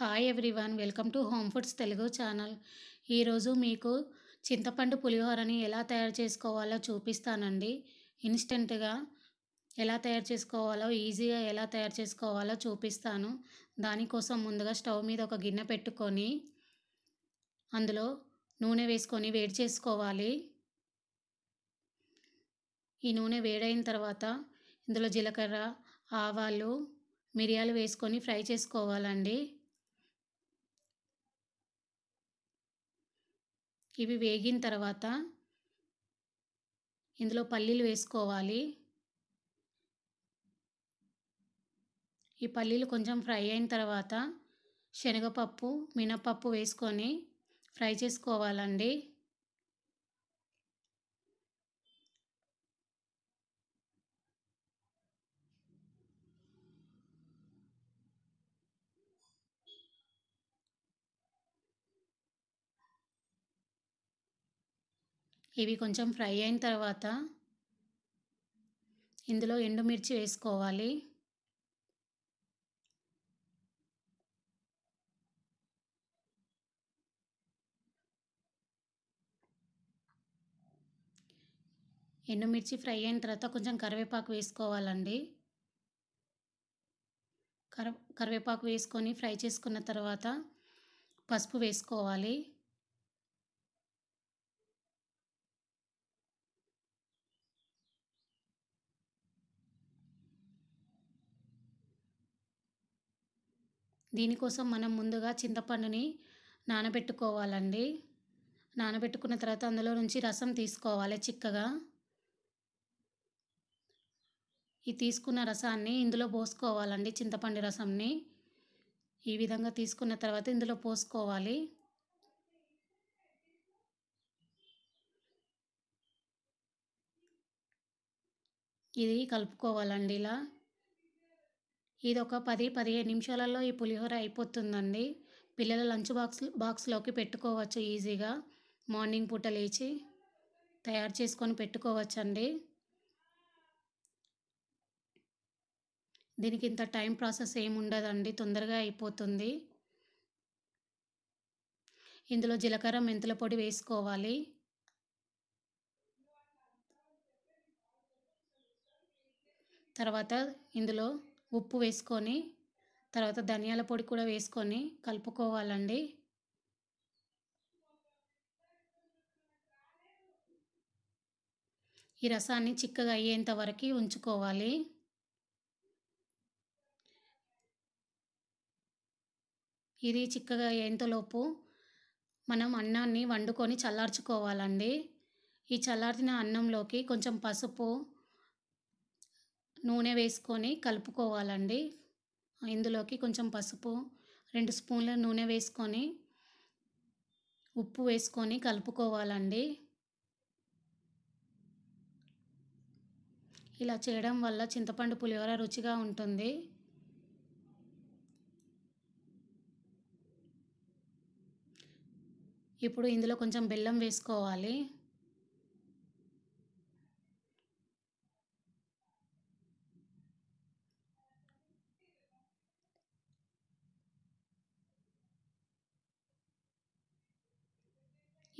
hi everyone welcome to home foods Telugu channel ఈరోజు మీకు చింతపండు పులిహోరని ఎలా తయారు చేసుకోవాలో చూపిస్తానండి ఇన్స్టెంట్గా ఎలా తయారు చేసుకోవాలో ఈజీగా ఎలా తయారు చేసుకోవాలో చూపిస్తాను దానికోసం ముందుగా స్టవ్ మీద ఒక గిన్నె పెట్టుకొని అందులో నూనె వేసుకొని వేడి చేసుకోవాలి ఈ నూనె వేడైన తర్వాత ఇందులో జీలకర్ర ఆవాలు మిరియాలు వేసుకొని ఫ్రై చేసుకోవాలండి ఇవి వేగిన తర్వాత ఇందులో పల్లీలు వేసుకోవాలి ఈ పల్లీలు కొంచెం ఫ్రై అయిన తర్వాత శనగపప్పు మినపప్పు వేసుకొని ఫ్రై చేసుకోవాలండి ఇవి కొంచెం ఫ్రై అయిన తర్వాత ఇందులో ఎండుమిర్చి వేసుకోవాలి ఎండుమిర్చి ఫ్రై అయిన తర్వాత కొంచెం కరివేపాకు వేసుకోవాలండి కరివేపాకు వేసుకొని ఫ్రై చేసుకున్న తర్వాత పసుపు వేసుకోవాలి దీనికోసం మనం ముందుగా చింతపండుని నానబెట్టుకోవాలండి నానబెట్టుకున్న తర్వాత అందులో నుంచి రసం తీసుకోవాలి చిక్కగా ఈ తీసుకున్న రసాన్ని ఇందులో పోసుకోవాలండి చింతపండు రసంని ఈ విధంగా తీసుకున్న తర్వాత ఇందులో పోసుకోవాలి ఇది కలుపుకోవాలండి ఇలా ఇది ఒక పది పదిహేను నిమిషాలలో ఈ పులిహోర అయిపోతుందండి పిల్లల లంచ్ బాక్స్ బాక్స్లోకి పెట్టుకోవచ్చు ఈజీగా మార్నింగ్ పూట లేచి తయారు చేసుకొని పెట్టుకోవచ్చండి దీనికి ఇంత టైం ప్రాసెస్ ఏమి ఉండదండి తొందరగా అయిపోతుంది ఇందులో జీలకర్ర మెంతుల పొడి వేసుకోవాలి తర్వాత ఇందులో ఉప్పు వేసుకొని తర్వాత ధనియాల పొడి కూడా వేసుకొని కలుపుకోవాలండి ఈ రసాన్ని చిక్కగా అయ్యేంత వరకు ఉంచుకోవాలి ఇది చిక్కగా అయ్యేంతలోపు మనం అన్నాన్ని వండుకొని చల్లార్చుకోవాలండి ఈ చల్లార్చిన అన్నంలోకి కొంచెం పసుపు నూనె వేసుకొని కలుపుకోవాలండి ఇందులోకి కొంచెం పసుపు రెండు స్పూన్ల నూనె వేసుకొని ఉప్పు వేసుకొని కలుపుకోవాలండి ఇలా చేయడం వల్ల చింతపండు పులిహోర రుచిగా ఉంటుంది ఇప్పుడు ఇందులో కొంచెం బెల్లం వేసుకోవాలి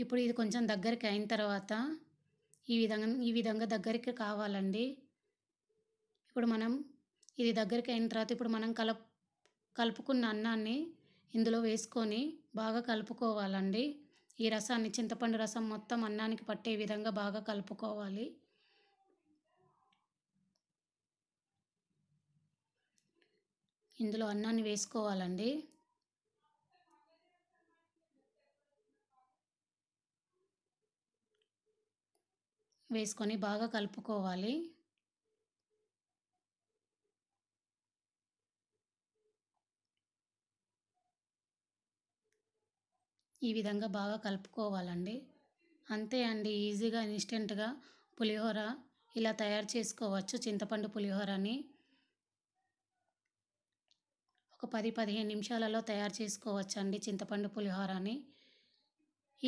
ఇప్పుడు ఇది కొంచెం దగ్గరికి అయిన తర్వాత ఈ విధంగా ఈ విధంగా దగ్గరికి కావాలండి ఇప్పుడు మనం ఇది దగ్గరికి అయిన తర్వాత ఇప్పుడు మనం కలుపు కలుపుకున్న అన్నాన్ని ఇందులో వేసుకొని బాగా కలుపుకోవాలండి ఈ రసాన్ని చింతపండు రసం మొత్తం అన్నానికి పట్టే విధంగా బాగా కలుపుకోవాలి ఇందులో అన్నాన్ని వేసుకోవాలండి వేసుకొని బాగా కలుపుకోవాలి ఈ విధంగా బాగా కలుపుకోవాలండి అంతే అండి ఈజీగా ఇన్స్టెంట్గా పులిహోర ఇలా తయారు చేసుకోవచ్చు చింతపండు పులిహోరని ఒక పది పదిహేను నిమిషాలలో తయారు చేసుకోవచ్చు అండి చింతపండు పులిహోరని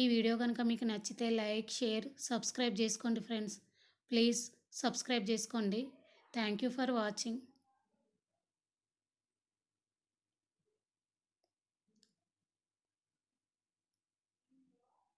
ఈ వీడియో కనుక మీకు నచ్చితే లైక్ షేర్ సబ్స్క్రైబ్ చేసుకోండి ఫ్రెండ్స్ ప్లీజ్ సబ్స్క్రైబ్ చేసుకోండి థ్యాంక్ యూ ఫర్ వాచింగ్